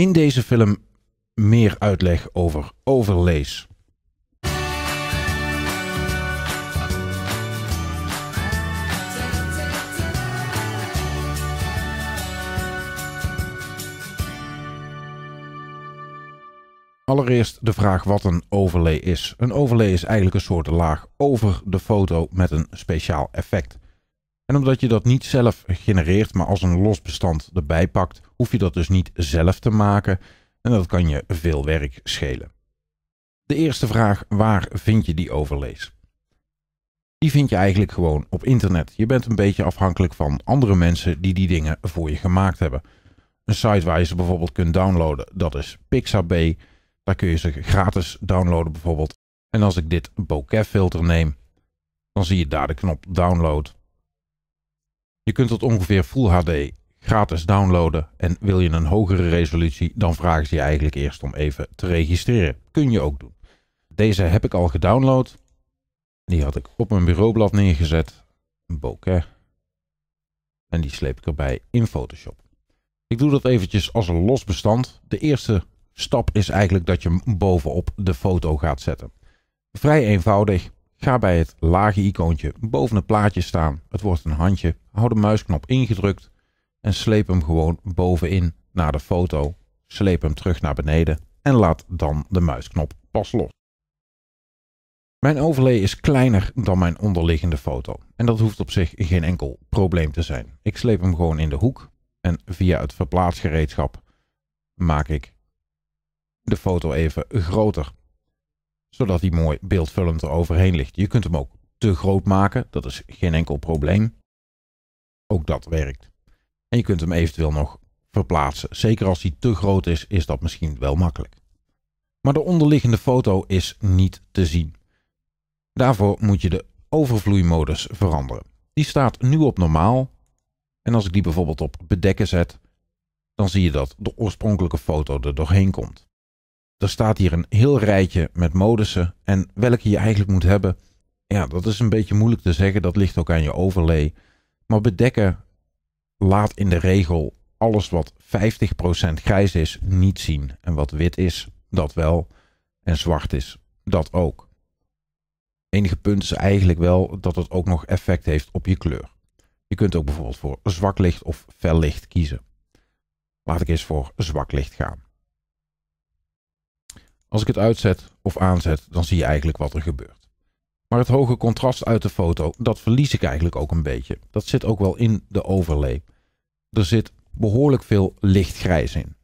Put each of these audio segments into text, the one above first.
in deze film meer uitleg over overlees. Allereerst de vraag wat een overlay is. Een overlay is eigenlijk een soort laag over de foto met een speciaal effect. En omdat je dat niet zelf genereert, maar als een los bestand erbij pakt, hoef je dat dus niet zelf te maken en dat kan je veel werk schelen. De eerste vraag, waar vind je die overlees? Die vind je eigenlijk gewoon op internet. Je bent een beetje afhankelijk van andere mensen die die dingen voor je gemaakt hebben. Een site waar je ze bijvoorbeeld kunt downloaden, dat is Pixabay. Daar kun je ze gratis downloaden bijvoorbeeld. En als ik dit bokeh filter neem, dan zie je daar de knop download. Je kunt het ongeveer Full HD gratis downloaden. En wil je een hogere resolutie, dan vragen ze je eigenlijk eerst om even te registreren. Kun je ook doen. Deze heb ik al gedownload. Die had ik op mijn bureaublad neergezet. Een bokeh. En die sleep ik erbij in Photoshop. Ik doe dat eventjes als een los bestand. De eerste stap is eigenlijk dat je hem bovenop de foto gaat zetten. Vrij eenvoudig. Ga bij het lage icoontje boven het plaatje staan. Het wordt een handje. Hou de muisknop ingedrukt en sleep hem gewoon bovenin naar de foto. Sleep hem terug naar beneden en laat dan de muisknop pas los. Mijn overlay is kleiner dan mijn onderliggende foto. En dat hoeft op zich geen enkel probleem te zijn. Ik sleep hem gewoon in de hoek en via het verplaatsgereedschap maak ik de foto even groter zodat die mooi beeldvullend eroverheen ligt. Je kunt hem ook te groot maken, dat is geen enkel probleem. Ook dat werkt. En je kunt hem eventueel nog verplaatsen. Zeker als hij te groot is, is dat misschien wel makkelijk. Maar de onderliggende foto is niet te zien. Daarvoor moet je de overvloeimodus veranderen. Die staat nu op normaal. En als ik die bijvoorbeeld op bedekken zet, dan zie je dat de oorspronkelijke foto er doorheen komt. Er staat hier een heel rijtje met modussen. En welke je eigenlijk moet hebben, ja, dat is een beetje moeilijk te zeggen. Dat ligt ook aan je overlay. Maar bedekken laat in de regel alles wat 50% grijs is niet zien. En wat wit is, dat wel. En zwart is, dat ook. Enige punt is eigenlijk wel dat het ook nog effect heeft op je kleur. Je kunt ook bijvoorbeeld voor zwak licht of fel licht kiezen. Laat ik eens voor zwak licht gaan. Als ik het uitzet of aanzet, dan zie je eigenlijk wat er gebeurt. Maar het hoge contrast uit de foto, dat verlies ik eigenlijk ook een beetje. Dat zit ook wel in de overlay. Er zit behoorlijk veel lichtgrijs in.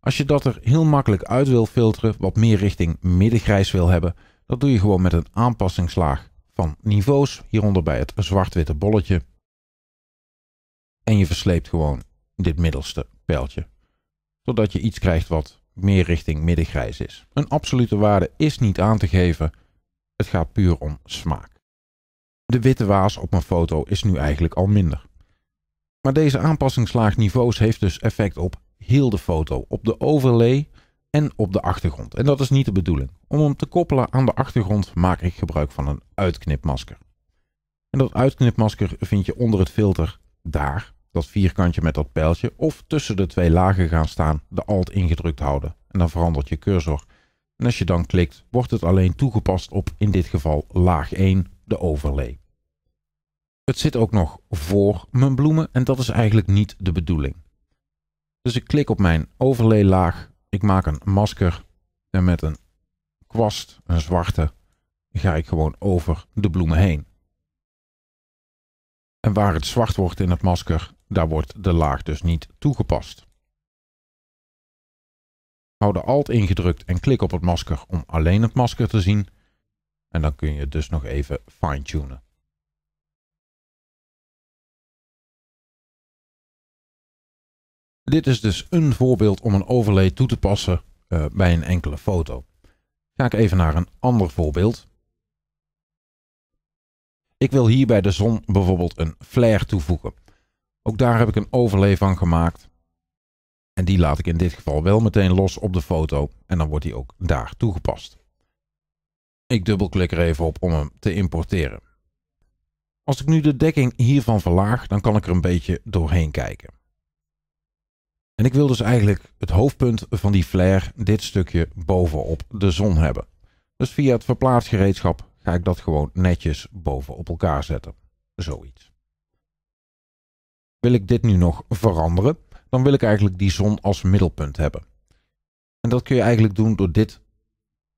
Als je dat er heel makkelijk uit wil filteren, wat meer richting middengrijs wil hebben, dat doe je gewoon met een aanpassingslaag van niveaus, hieronder bij het zwart-witte bolletje. En je versleept gewoon dit middelste pijltje, zodat je iets krijgt wat meer richting middengrijs is. Een absolute waarde is niet aan te geven, het gaat puur om smaak. De witte waas op mijn foto is nu eigenlijk al minder. Maar deze aanpassingslaag niveaus heeft dus effect op heel de foto, op de overlay en op de achtergrond. En dat is niet de bedoeling. Om hem te koppelen aan de achtergrond maak ik gebruik van een uitknipmasker. En dat uitknipmasker vind je onder het filter daar dat vierkantje met dat pijltje, of tussen de twee lagen gaan staan, de alt ingedrukt houden. En dan verandert je cursor. En als je dan klikt, wordt het alleen toegepast op in dit geval laag 1, de overlay. Het zit ook nog voor mijn bloemen en dat is eigenlijk niet de bedoeling. Dus ik klik op mijn overlay laag, ik maak een masker en met een kwast, een zwarte, ga ik gewoon over de bloemen heen. En waar het zwart wordt in het masker, daar wordt de laag dus niet toegepast. Hou de Alt ingedrukt en klik op het masker om alleen het masker te zien. En dan kun je het dus nog even fine-tunen. Dit is dus een voorbeeld om een overlay toe te passen eh, bij een enkele foto. Ga ik even naar een ander voorbeeld. Ik wil hier bij de zon bijvoorbeeld een flare toevoegen. Ook daar heb ik een overlay van gemaakt. En die laat ik in dit geval wel meteen los op de foto en dan wordt die ook daar toegepast. Ik dubbelklik er even op om hem te importeren. Als ik nu de dekking hiervan verlaag, dan kan ik er een beetje doorheen kijken. En ik wil dus eigenlijk het hoofdpunt van die flare, dit stukje bovenop de zon hebben. Dus via het verplaatsgereedschap ga ik dat gewoon netjes boven op elkaar zetten. Zoiets. Wil ik dit nu nog veranderen, dan wil ik eigenlijk die zon als middelpunt hebben. En dat kun je eigenlijk doen door dit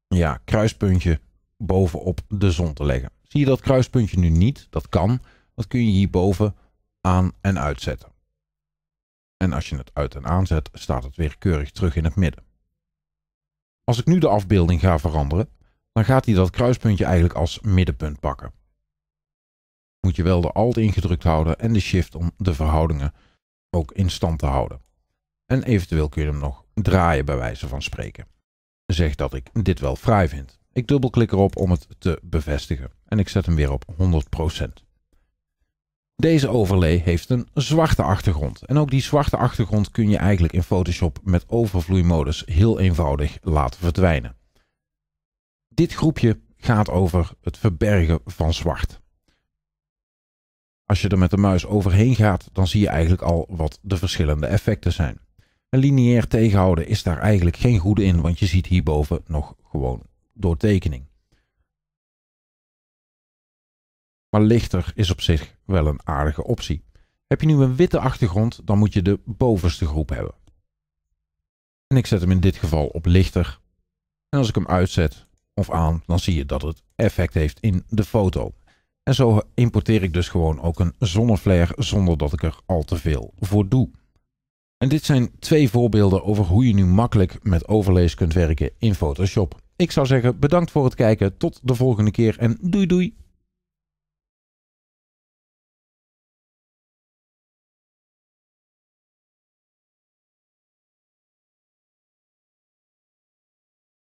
ja, kruispuntje bovenop de zon te leggen. Zie je dat kruispuntje nu niet? Dat kan. Dat kun je hierboven aan en uitzetten. En als je het uit en aanzet, staat het weer keurig terug in het midden. Als ik nu de afbeelding ga veranderen, dan gaat hij dat kruispuntje eigenlijk als middenpunt pakken. Moet je wel de alt ingedrukt houden en de shift om de verhoudingen ook in stand te houden. En eventueel kun je hem nog draaien bij wijze van spreken. Zeg dat ik dit wel fraai vind. Ik dubbelklik erop om het te bevestigen en ik zet hem weer op 100%. Deze overlay heeft een zwarte achtergrond en ook die zwarte achtergrond kun je eigenlijk in Photoshop met overvloeimodus heel eenvoudig laten verdwijnen. Dit groepje gaat over het verbergen van zwart. Als je er met de muis overheen gaat, dan zie je eigenlijk al wat de verschillende effecten zijn. Een lineair tegenhouden is daar eigenlijk geen goede in, want je ziet hierboven nog gewoon doortekening. Maar lichter is op zich wel een aardige optie. Heb je nu een witte achtergrond, dan moet je de bovenste groep hebben. En ik zet hem in dit geval op lichter. En als ik hem uitzet, of aan, dan zie je dat het effect heeft in de foto. En zo importeer ik dus gewoon ook een zonneflare zonder dat ik er al te veel voor doe. En dit zijn twee voorbeelden over hoe je nu makkelijk met overlays kunt werken in Photoshop. Ik zou zeggen bedankt voor het kijken, tot de volgende keer en doei doei!